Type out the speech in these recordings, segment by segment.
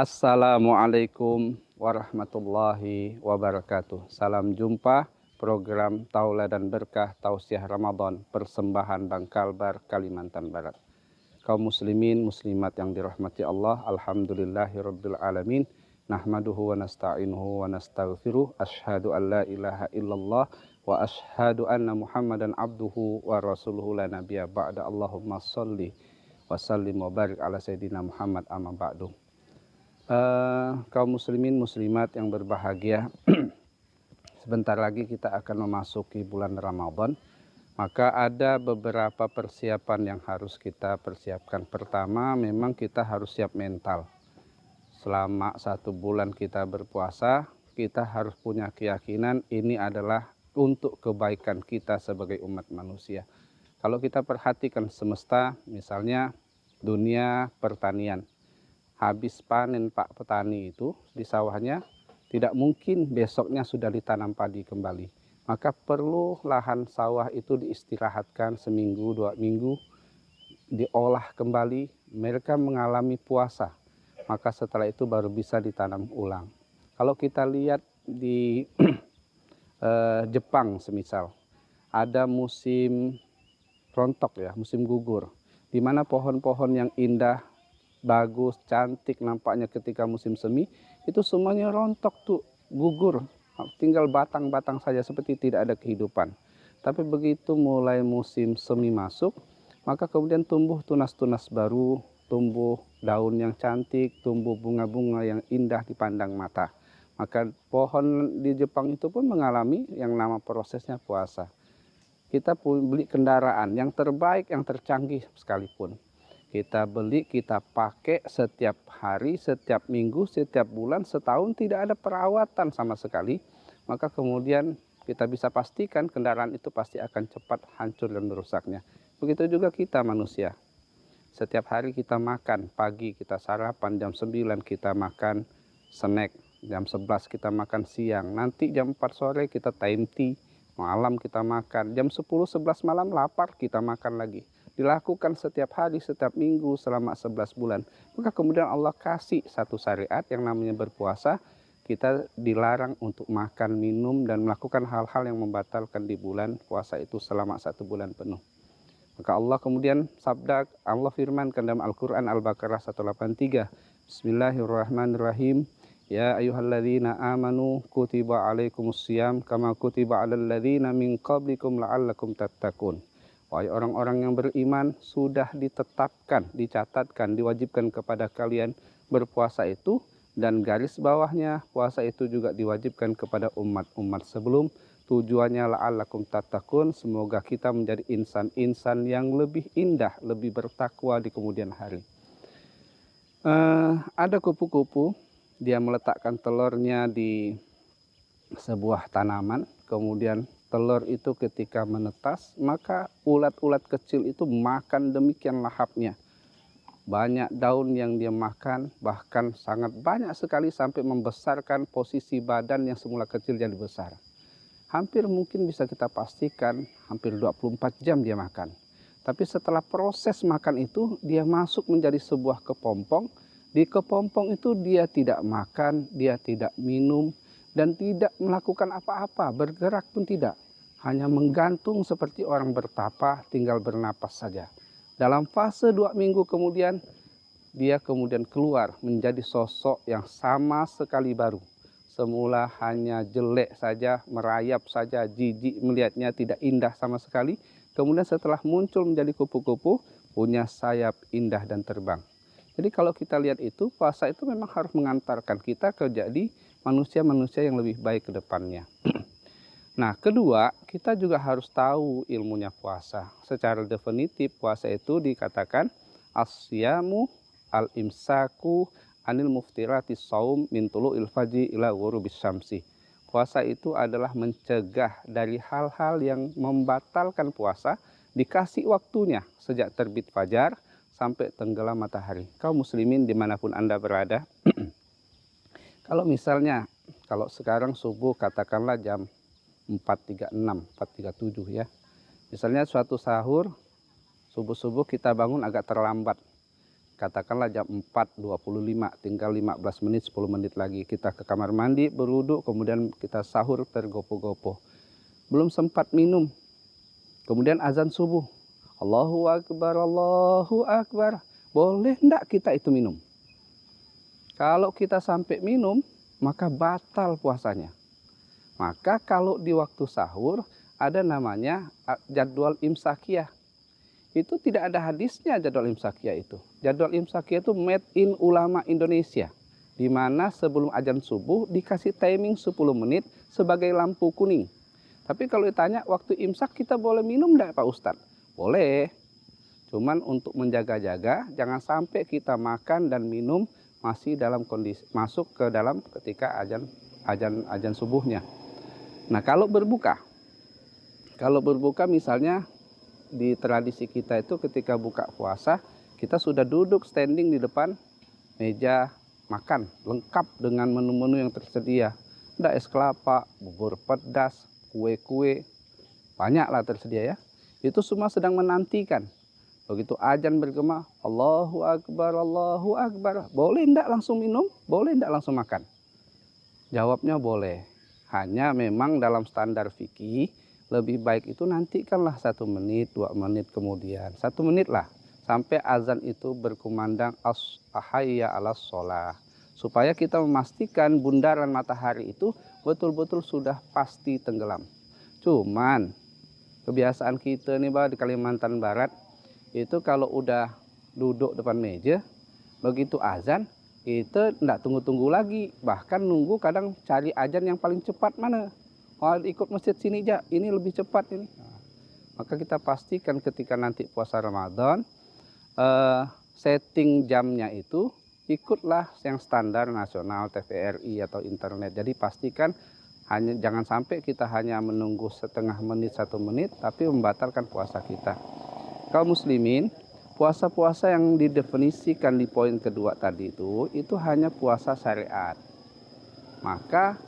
Assalamualaikum warahmatullahi wabarakatuh. Salam jumpa program Taula dan Berkah Tausiah Ramadan Persembahan Bank Kalbar Kalimantan Barat. Kaum muslimin muslimat yang dirahmati Allah, alhamdulillahirabbil alamin. Nahmaduhu wa nasta'inuhu wa nastaghfiruh. Asyhadu an la ilaha illallah wa asyhadu anna Muhammadan abduhu wa rasuluhu la nabiyya ba'da. Allahumma shalli wa sallim wa barik ala sayidina Muhammad amma ba'du. Eh, kaum muslimin muslimat yang berbahagia sebentar lagi kita akan memasuki bulan Ramadan maka ada beberapa persiapan yang harus kita persiapkan pertama memang kita harus siap mental selama satu bulan kita berpuasa kita harus punya keyakinan ini adalah untuk kebaikan kita sebagai umat manusia kalau kita perhatikan semesta misalnya dunia pertanian habis panen Pak petani itu di sawahnya tidak mungkin besoknya sudah ditanam padi kembali. Maka perlu lahan sawah itu diistirahatkan seminggu, dua minggu, diolah kembali, mereka mengalami puasa. Maka setelah itu baru bisa ditanam ulang. Kalau kita lihat di eh, Jepang semisal, ada musim rontok ya, musim gugur, di mana pohon-pohon yang indah bagus, cantik nampaknya ketika musim semi, itu semuanya rontok tuh, gugur. Tinggal batang-batang saja seperti tidak ada kehidupan. Tapi begitu mulai musim semi masuk, maka kemudian tumbuh tunas-tunas baru, tumbuh daun yang cantik, tumbuh bunga-bunga yang indah dipandang mata. Maka pohon di Jepang itu pun mengalami yang nama prosesnya puasa. Kita beli kendaraan yang terbaik, yang tercanggih sekalipun kita beli, kita pakai setiap hari, setiap minggu, setiap bulan, setahun tidak ada perawatan sama sekali. Maka kemudian kita bisa pastikan kendaraan itu pasti akan cepat hancur dan rusaknya. Begitu juga kita manusia. Setiap hari kita makan, pagi kita sarapan, jam 9 kita makan snack, jam 11 kita makan siang, nanti jam 4 sore kita time tea, malam kita makan, jam 10, 11 malam lapar kita makan lagi dilakukan setiap hari, setiap minggu selama 11 bulan. Maka kemudian Allah kasih satu syariat yang namanya berpuasa, kita dilarang untuk makan, minum, dan melakukan hal-hal yang membatalkan di bulan puasa itu selama satu bulan penuh. Maka Allah kemudian sabda Allah firmankan dalam Al-Quran Al-Baqarah 183. Bismillahirrahmanirrahim. Ya ayuhalladzina amanu kutiba alaikumus siyam kama kutiba alalladzina min qablikum la'allakum tattaqun. Wahai orang-orang yang beriman, sudah ditetapkan, dicatatkan, diwajibkan kepada kalian berpuasa itu dan garis bawahnya puasa itu juga diwajibkan kepada umat-umat sebelum tujuannya la'allakum tatakun semoga kita menjadi insan-insan yang lebih indah, lebih bertakwa di kemudian hari. Uh, ada kupu-kupu, dia meletakkan telurnya di sebuah tanaman, kemudian telur itu ketika menetas, maka ulat-ulat kecil itu makan demikian lahapnya. Banyak daun yang dia makan, bahkan sangat banyak sekali sampai membesarkan posisi badan yang semula kecil jadi besar. Hampir mungkin bisa kita pastikan hampir 24 jam dia makan. Tapi setelah proses makan itu, dia masuk menjadi sebuah kepompong. Di kepompong itu dia tidak makan, dia tidak minum, dan tidak melakukan apa-apa, bergerak pun tidak. Hanya menggantung seperti orang bertapa, tinggal bernapas saja. Dalam fase dua minggu kemudian, dia kemudian keluar menjadi sosok yang sama sekali baru. Semula hanya jelek saja, merayap saja, jijik melihatnya, tidak indah sama sekali. Kemudian setelah muncul menjadi kupu-kupu, punya sayap indah dan terbang. Jadi kalau kita lihat itu, puasa itu memang harus mengantarkan kita ke jadi manusia-manusia yang lebih baik ke depannya. Nah, kedua, kita juga harus tahu ilmunya puasa. Secara definitif, puasa itu dikatakan asyamu al-imsaku anil muftirati saum mintulu ilfaji ila ghurubis syamsi. Puasa itu adalah mencegah dari hal-hal yang membatalkan puasa dikasih waktunya sejak terbit fajar sampai tenggelam matahari. Kau muslimin dimanapun Anda berada, Kalau misalnya, kalau sekarang subuh katakanlah jam 4.36, 4.37 ya. Misalnya suatu sahur, subuh-subuh kita bangun agak terlambat. Katakanlah jam 4.25, tinggal 15 menit, 10 menit lagi. Kita ke kamar mandi, beruduk, kemudian kita sahur tergopo-gopo. Belum sempat minum. Kemudian azan subuh. Allahu Akbar, Allahu Akbar. Boleh enggak kita itu minum? Kalau kita sampai minum, maka batal puasanya. Maka kalau di waktu sahur ada namanya jadwal imsakiyah. Itu tidak ada hadisnya jadwal imsakiyah itu. Jadwal imsakiyah itu made in ulama Indonesia. Di mana sebelum ajan subuh dikasih timing 10 menit sebagai lampu kuning. Tapi kalau ditanya waktu imsak kita boleh minum enggak Pak Ustadz? Boleh. Cuman untuk menjaga-jaga jangan sampai kita makan dan minum masih dalam kondisi masuk ke dalam ketika ajan ajan ajan subuhnya. Nah, kalau berbuka kalau berbuka misalnya di tradisi kita itu ketika buka puasa kita sudah duduk standing di depan meja makan lengkap dengan menu-menu yang tersedia. Ada es kelapa, bubur pedas, kue-kue, banyaklah tersedia ya. Itu semua sedang menantikan Begitu ajan bergema, Allahu Akbar, Allahu Akbar. Boleh ndak langsung minum? Boleh ndak langsung makan? Jawabnya boleh. Hanya memang dalam standar fikih lebih baik itu nantikanlah satu menit, dua menit kemudian. Satu menit lah sampai azan itu berkumandang as ahaya ala sholah. Supaya kita memastikan bundaran matahari itu betul-betul sudah pasti tenggelam. Cuman kebiasaan kita nih bah di Kalimantan Barat itu kalau udah duduk depan meja, begitu azan, itu tidak tunggu-tunggu lagi. Bahkan nunggu kadang cari azan yang paling cepat mana. Oh ikut masjid sini aja, ini lebih cepat ini. Nah, maka kita pastikan ketika nanti puasa Ramadan, uh, setting jamnya itu ikutlah yang standar nasional TVRI atau internet. Jadi pastikan hanya jangan sampai kita hanya menunggu setengah menit satu menit tapi membatalkan puasa kita kaum muslimin, puasa-puasa yang didefinisikan di poin kedua tadi itu itu hanya puasa syariat. Maka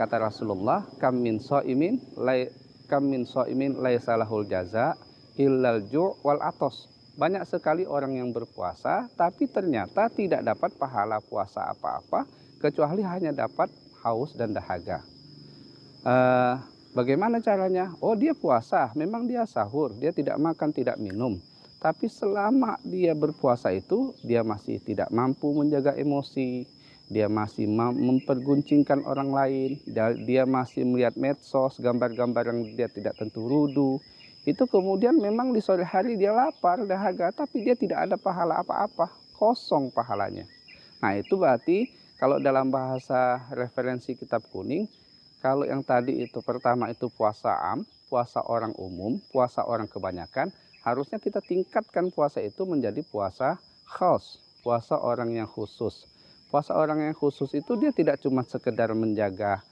kata Rasulullah, kam min shaimin lai kam min shaimin salahul jaza illal ju' wal atos. Banyak sekali orang yang berpuasa tapi ternyata tidak dapat pahala puasa apa-apa kecuali hanya dapat haus dan dahaga. Uh, Bagaimana caranya? Oh, dia puasa, memang dia sahur, dia tidak makan, tidak minum. Tapi selama dia berpuasa itu, dia masih tidak mampu menjaga emosi, dia masih memperguncingkan orang lain, dia masih melihat medsos, gambar-gambar yang dia tidak tentu rudu. Itu kemudian memang di sore hari dia lapar, dahaga, tapi dia tidak ada pahala apa-apa, kosong pahalanya. Nah itu berarti kalau dalam bahasa referensi kitab kuning, kalau yang tadi itu pertama itu puasa am, puasa orang umum, puasa orang kebanyakan, harusnya kita tingkatkan puasa itu menjadi puasa khas, puasa orang yang khusus. Puasa orang yang khusus itu dia tidak cuma sekedar menjaga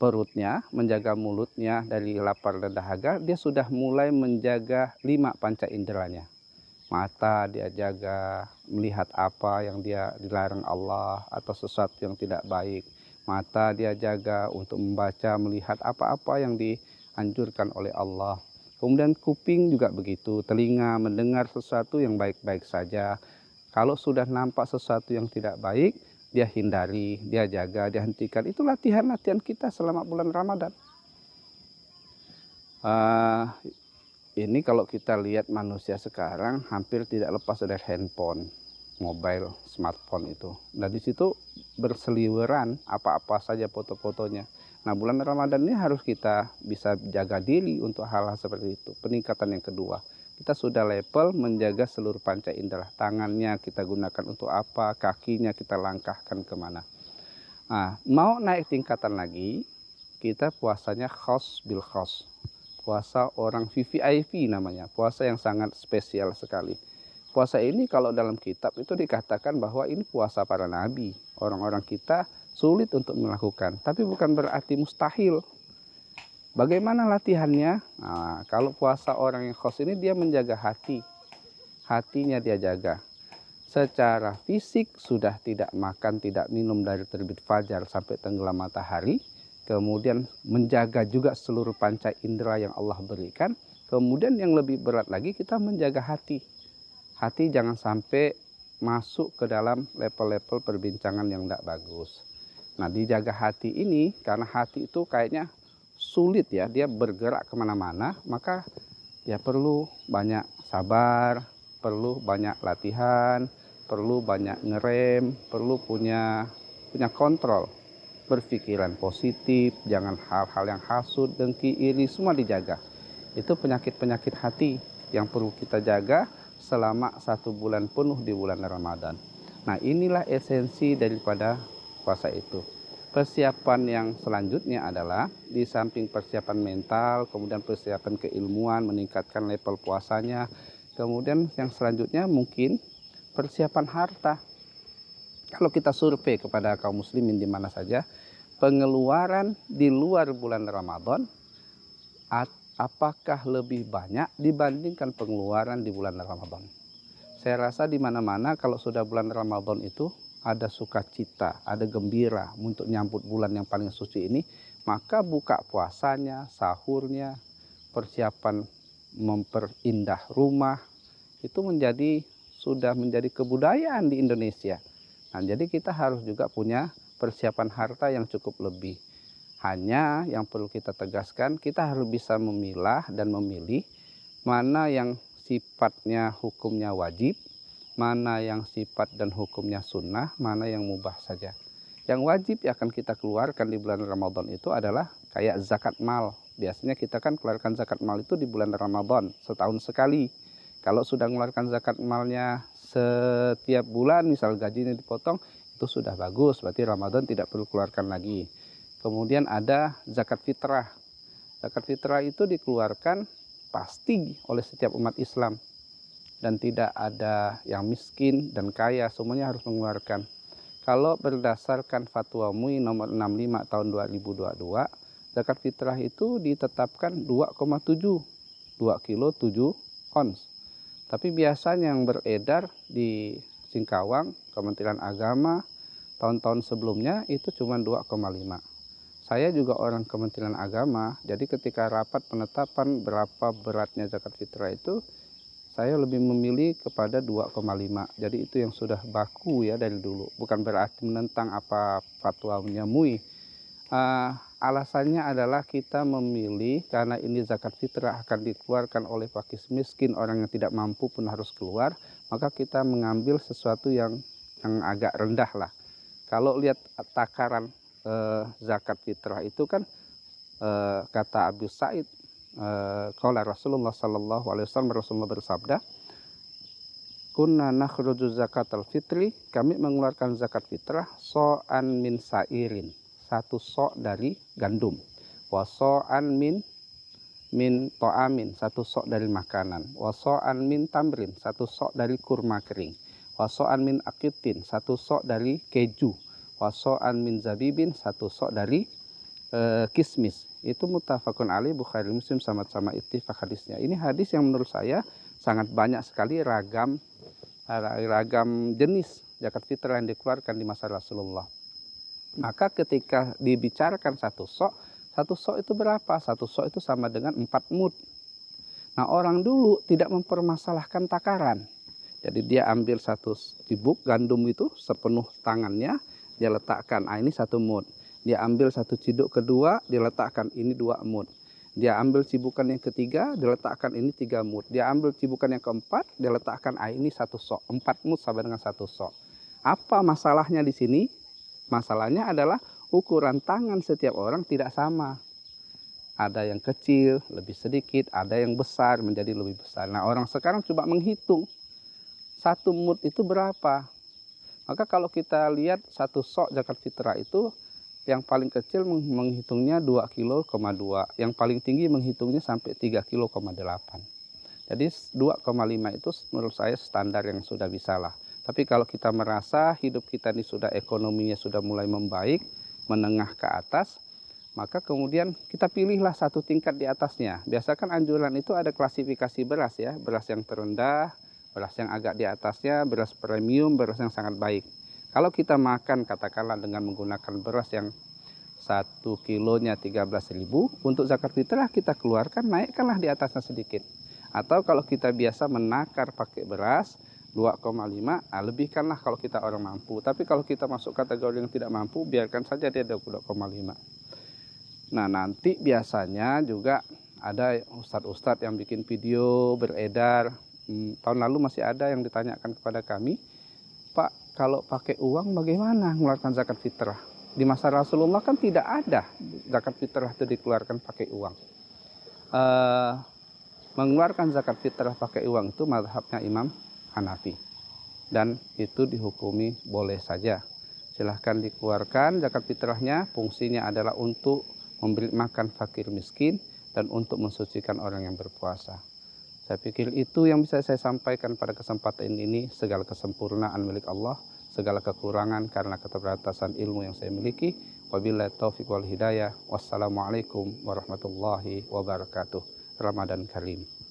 perutnya, menjaga mulutnya dari lapar dan dahaga, dia sudah mulai menjaga lima panca inderanya. Mata dia jaga, melihat apa yang dia dilarang Allah atau sesuatu yang tidak baik mata dia jaga untuk membaca, melihat apa-apa yang dianjurkan oleh Allah. Kemudian kuping juga begitu, telinga mendengar sesuatu yang baik-baik saja. Kalau sudah nampak sesuatu yang tidak baik, dia hindari, dia jaga, dia hentikan. Itu latihan-latihan kita selama bulan Ramadan. Uh, ini kalau kita lihat manusia sekarang hampir tidak lepas dari handphone, mobile, smartphone itu. Nah di situ berseliweran apa-apa saja foto-fotonya. Nah, bulan Ramadan ini harus kita bisa jaga diri untuk hal-hal seperti itu. Peningkatan yang kedua, kita sudah level menjaga seluruh panca indera. Tangannya kita gunakan untuk apa, kakinya kita langkahkan kemana. Nah, mau naik tingkatan lagi, kita puasanya khos bil khos. Puasa orang VVIP namanya, puasa yang sangat spesial sekali. Puasa ini kalau dalam kitab itu dikatakan bahwa ini puasa para nabi. Orang-orang kita sulit untuk melakukan, tapi bukan berarti mustahil. Bagaimana latihannya? Nah, kalau puasa orang yang khos ini dia menjaga hati. Hatinya dia jaga. Secara fisik sudah tidak makan, tidak minum dari terbit fajar sampai tenggelam matahari. Kemudian menjaga juga seluruh panca indera yang Allah berikan. Kemudian yang lebih berat lagi kita menjaga hati hati jangan sampai masuk ke dalam level-level perbincangan yang tidak bagus. Nah dijaga hati ini karena hati itu kayaknya sulit ya dia bergerak kemana-mana maka ya perlu banyak sabar, perlu banyak latihan, perlu banyak ngerem, perlu punya punya kontrol berpikiran positif, jangan hal-hal yang hasut, dengki, iri, semua dijaga. Itu penyakit-penyakit hati yang perlu kita jaga selama satu bulan penuh di bulan Ramadan. Nah inilah esensi daripada puasa itu. Persiapan yang selanjutnya adalah di samping persiapan mental, kemudian persiapan keilmuan, meningkatkan level puasanya. Kemudian yang selanjutnya mungkin persiapan harta. Kalau kita survei kepada kaum muslimin di mana saja, pengeluaran di luar bulan Ramadan apakah lebih banyak dibandingkan pengeluaran di bulan Ramadan. Saya rasa di mana-mana kalau sudah bulan Ramadan itu ada sukacita, ada gembira untuk nyambut bulan yang paling suci ini, maka buka puasanya, sahurnya, persiapan memperindah rumah itu menjadi sudah menjadi kebudayaan di Indonesia. Nah, jadi kita harus juga punya persiapan harta yang cukup lebih. Hanya yang perlu kita tegaskan, kita harus bisa memilah dan memilih mana yang sifatnya hukumnya wajib, mana yang sifat dan hukumnya sunnah, mana yang mubah saja. Yang wajib yang akan kita keluarkan di bulan Ramadan itu adalah kayak zakat mal. Biasanya kita kan keluarkan zakat mal itu di bulan Ramadan, setahun sekali. Kalau sudah mengeluarkan zakat malnya setiap bulan, misal gajinya dipotong, itu sudah bagus. Berarti Ramadan tidak perlu keluarkan lagi. Kemudian ada zakat fitrah. Zakat fitrah itu dikeluarkan pasti oleh setiap umat Islam dan tidak ada yang miskin dan kaya semuanya harus mengeluarkan. Kalau berdasarkan fatwa MUI nomor 65 tahun 2022, zakat fitrah itu ditetapkan 2,7 2 kilo 7 ons. Tapi biasanya yang beredar di Singkawang, Kementerian Agama tahun-tahun sebelumnya itu cuma 2,5. Saya juga orang Kementerian Agama, jadi ketika rapat penetapan berapa beratnya zakat fitrah itu, saya lebih memilih kepada 2,5. Jadi itu yang sudah baku ya dari dulu. Bukan berarti menentang apa fatwa MUI. Uh, alasannya adalah kita memilih karena ini zakat fitrah akan dikeluarkan oleh pakis miskin, orang yang tidak mampu pun harus keluar, maka kita mengambil sesuatu yang yang agak rendah lah. Kalau lihat takaran Eh, zakat fitrah itu kan eh, kata Abu Said eh, Rasulullah Sallallahu Alaihi Wasallam Rasulullah bersabda kunna nakhruju zakat al fitri kami mengeluarkan zakat fitrah so'an min sairin satu so dari gandum waso'an min min to'amin satu sok dari makanan waso'an min tamrin satu sok dari kurma kering waso'an min akitin satu sok dari keju waso'an min zabibin satu sok dari e, kismis itu mutafakun ali Bukhari Muslim sama-sama ittifaq hadisnya ini hadis yang menurut saya sangat banyak sekali ragam ragam jenis zakat fitrah yang dikeluarkan di masa Rasulullah maka ketika dibicarakan satu sok satu sok itu berapa satu sok itu sama dengan empat mud nah orang dulu tidak mempermasalahkan takaran jadi dia ambil satu sibuk gandum itu sepenuh tangannya dia letakkan ah ini satu mut dia ambil satu ciduk kedua dia letakkan, ini dua mut dia ambil cibukan yang ketiga diletakkan ini tiga mut dia ambil cibukan yang keempat diletakkan ah ini satu sok empat mut sama dengan satu sok apa masalahnya di sini masalahnya adalah ukuran tangan setiap orang tidak sama ada yang kecil lebih sedikit ada yang besar menjadi lebih besar nah orang sekarang coba menghitung satu mut itu berapa maka kalau kita lihat satu sok zakat fitrah itu yang paling kecil menghitungnya 2 kilo, dua, yang paling tinggi menghitungnya sampai 3 kilo, delapan. Jadi 2,5 itu menurut saya standar yang sudah bisa lah. Tapi kalau kita merasa hidup kita ini sudah ekonominya sudah mulai membaik, menengah ke atas, maka kemudian kita pilihlah satu tingkat di atasnya. Biasakan anjuran itu ada klasifikasi beras ya, beras yang terendah, beras yang agak di atasnya, beras premium, beras yang sangat baik. Kalau kita makan katakanlah dengan menggunakan beras yang satu kilonya 13.000 untuk zakat fitrah kita keluarkan naikkanlah di atasnya sedikit. Atau kalau kita biasa menakar pakai beras 2,5 ah, lebihkanlah kalau kita orang mampu. Tapi kalau kita masuk kategori yang tidak mampu biarkan saja dia 2,5. Nah, nanti biasanya juga ada ustadz-ustadz yang bikin video beredar hmm, tahun lalu masih ada yang ditanyakan kepada kami, Pak, kalau pakai uang bagaimana mengeluarkan zakat fitrah? Di masa Rasulullah kan tidak ada zakat fitrah itu dikeluarkan pakai uang. Uh, mengeluarkan zakat fitrah pakai uang itu madhabnya Imam Hanafi. Dan itu dihukumi boleh saja. Silahkan dikeluarkan zakat fitrahnya, fungsinya adalah untuk memberi makan fakir miskin dan untuk mensucikan orang yang berpuasa. Saya pikir itu yang bisa saya sampaikan pada kesempatan ini. Segala kesempurnaan milik Allah, segala kekurangan karena keterbatasan ilmu yang saya miliki. Wabillahi taufiq wal hidayah. Wassalamualaikum warahmatullahi wabarakatuh. Ramadan Karim.